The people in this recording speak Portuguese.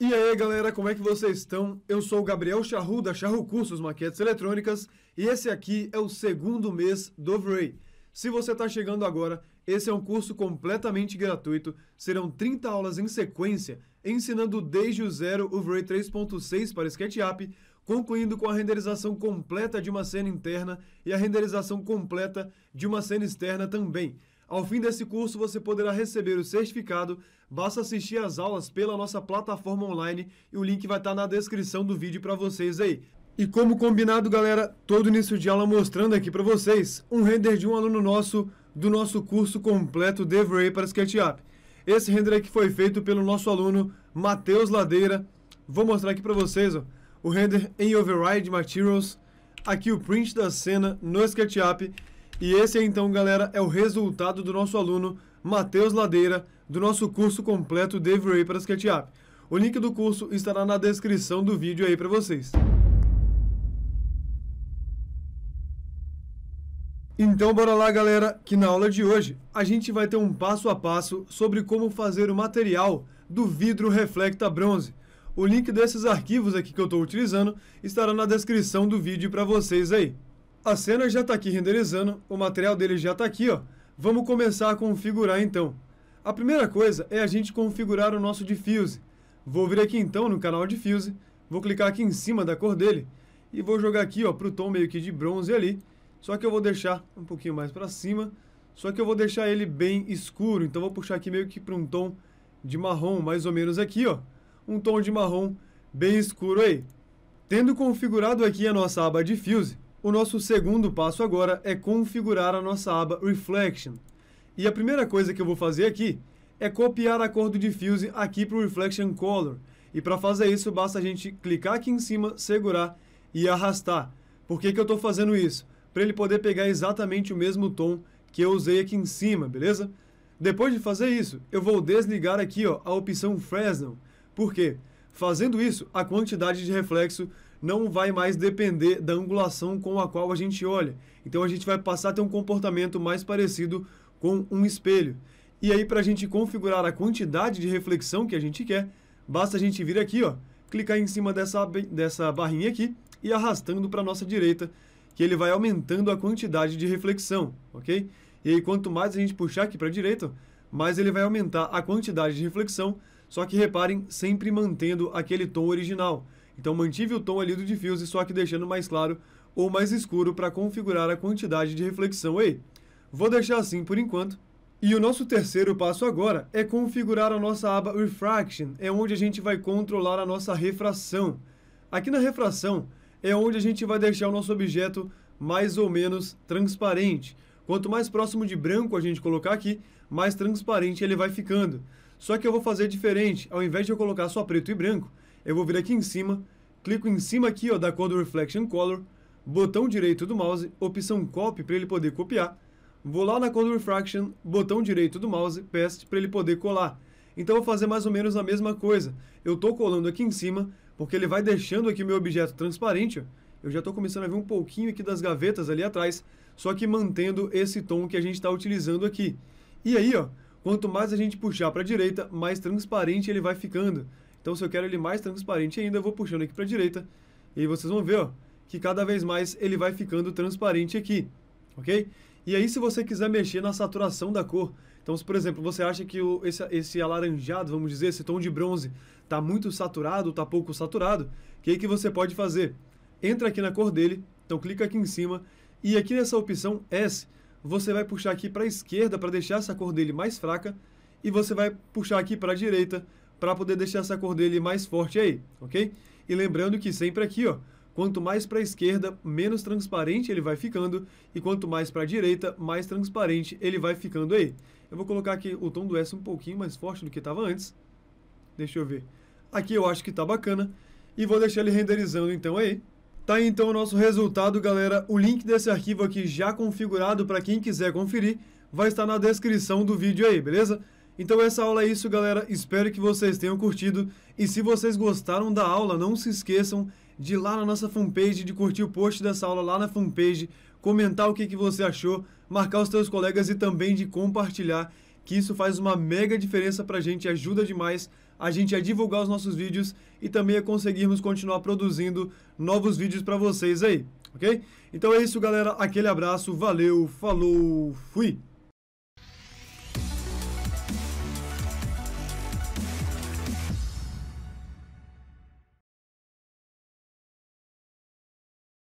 E aí galera, como é que vocês estão? Eu sou o Gabriel Charru da Charru Cursos Maquetes Eletrônicas e esse aqui é o segundo mês do Vray. Se você está chegando agora, esse é um curso completamente gratuito, serão 30 aulas em sequência, ensinando desde o zero o Vray 3.6 para SketchUp, concluindo com a renderização completa de uma cena interna e a renderização completa de uma cena externa também. Ao fim desse curso, você poderá receber o certificado. Basta assistir às aulas pela nossa plataforma online e o link vai estar tá na descrição do vídeo para vocês aí. E como combinado, galera, todo início de aula mostrando aqui para vocês um render de um aluno nosso do nosso curso completo DevRay para SketchUp. Esse render aqui foi feito pelo nosso aluno Matheus Ladeira. Vou mostrar aqui para vocês ó, o render em Override Materials. Aqui o print da cena no SketchUp e esse então, galera, é o resultado do nosso aluno Matheus Ladeira, do nosso curso completo Dave Ray para SketchUp. O link do curso estará na descrição do vídeo aí para vocês. Então bora lá galera, que na aula de hoje a gente vai ter um passo a passo sobre como fazer o material do vidro reflecta bronze. O link desses arquivos aqui que eu estou utilizando estará na descrição do vídeo para vocês aí. A cena já está aqui renderizando, o material dele já está aqui, ó. Vamos começar a configurar então. A primeira coisa é a gente configurar o nosso diffuse. Vou vir aqui então no canal diffuse, vou clicar aqui em cima da cor dele e vou jogar aqui ó o tom meio que de bronze ali. Só que eu vou deixar um pouquinho mais para cima, só que eu vou deixar ele bem escuro, então vou puxar aqui meio que para um tom de marrom, mais ou menos aqui, ó. Um tom de marrom bem escuro aí. Tendo configurado aqui a nossa aba diffuse, o nosso segundo passo agora é configurar a nossa aba Reflection. E a primeira coisa que eu vou fazer aqui é copiar a cor do diffuse aqui para o Reflection Color. E para fazer isso, basta a gente clicar aqui em cima, segurar e arrastar. Por que, que eu estou fazendo isso? Para ele poder pegar exatamente o mesmo tom que eu usei aqui em cima, beleza? Depois de fazer isso, eu vou desligar aqui ó, a opção Fresnel. Por quê? Fazendo isso, a quantidade de reflexo não vai mais depender da angulação com a qual a gente olha. Então a gente vai passar a ter um comportamento mais parecido com um espelho. E aí para a gente configurar a quantidade de reflexão que a gente quer, basta a gente vir aqui, ó, clicar em cima dessa, dessa barrinha aqui e arrastando para nossa direita, que ele vai aumentando a quantidade de reflexão, ok? E aí quanto mais a gente puxar aqui para a direita, mais ele vai aumentar a quantidade de reflexão, só que reparem, sempre mantendo aquele tom original. Então mantive o tom ali do diffuse, só que deixando mais claro ou mais escuro para configurar a quantidade de reflexão. Ei, vou deixar assim por enquanto. E o nosso terceiro passo agora é configurar a nossa aba Refraction, é onde a gente vai controlar a nossa refração. Aqui na refração é onde a gente vai deixar o nosso objeto mais ou menos transparente. Quanto mais próximo de branco a gente colocar aqui, mais transparente ele vai ficando. Só que eu vou fazer diferente, ao invés de eu colocar só preto e branco, eu vou vir aqui em cima, clico em cima aqui ó, da cor Reflection Color, botão direito do mouse, opção Copy para ele poder copiar, vou lá na cor Refraction, botão direito do mouse, Paste para ele poder colar. Então vou fazer mais ou menos a mesma coisa. Eu estou colando aqui em cima, porque ele vai deixando aqui o meu objeto transparente. Eu já estou começando a ver um pouquinho aqui das gavetas ali atrás, só que mantendo esse tom que a gente está utilizando aqui. E aí, ó, quanto mais a gente puxar para a direita, mais transparente ele vai ficando. Então, se eu quero ele mais transparente ainda, eu vou puxando aqui para a direita. E vocês vão ver ó, que cada vez mais ele vai ficando transparente aqui, ok? E aí, se você quiser mexer na saturação da cor, então, se por exemplo, você acha que o, esse, esse alaranjado, vamos dizer, esse tom de bronze, está muito saturado, está pouco saturado, o que, é que você pode fazer? Entra aqui na cor dele, então clica aqui em cima, e aqui nessa opção S, você vai puxar aqui para a esquerda para deixar essa cor dele mais fraca, e você vai puxar aqui para a direita para poder deixar essa cor dele mais forte aí, ok? E lembrando que sempre aqui, ó, quanto mais para a esquerda, menos transparente ele vai ficando, e quanto mais para a direita, mais transparente ele vai ficando aí. Eu vou colocar aqui o tom do S um pouquinho mais forte do que estava antes. Deixa eu ver. Aqui eu acho que está bacana, e vou deixar ele renderizando então aí. Tá então o nosso resultado, galera. O link desse arquivo aqui já configurado para quem quiser conferir vai estar na descrição do vídeo aí, beleza? Então essa aula é isso, galera. Espero que vocês tenham curtido. E se vocês gostaram da aula, não se esqueçam de ir lá na nossa fanpage, de curtir o post dessa aula lá na fanpage, comentar o que, que você achou, marcar os seus colegas e também de compartilhar, que isso faz uma mega diferença pra gente, ajuda demais a gente a divulgar os nossos vídeos e também a conseguirmos continuar produzindo novos vídeos para vocês aí, ok? Então é isso, galera. Aquele abraço, valeu, falou, fui!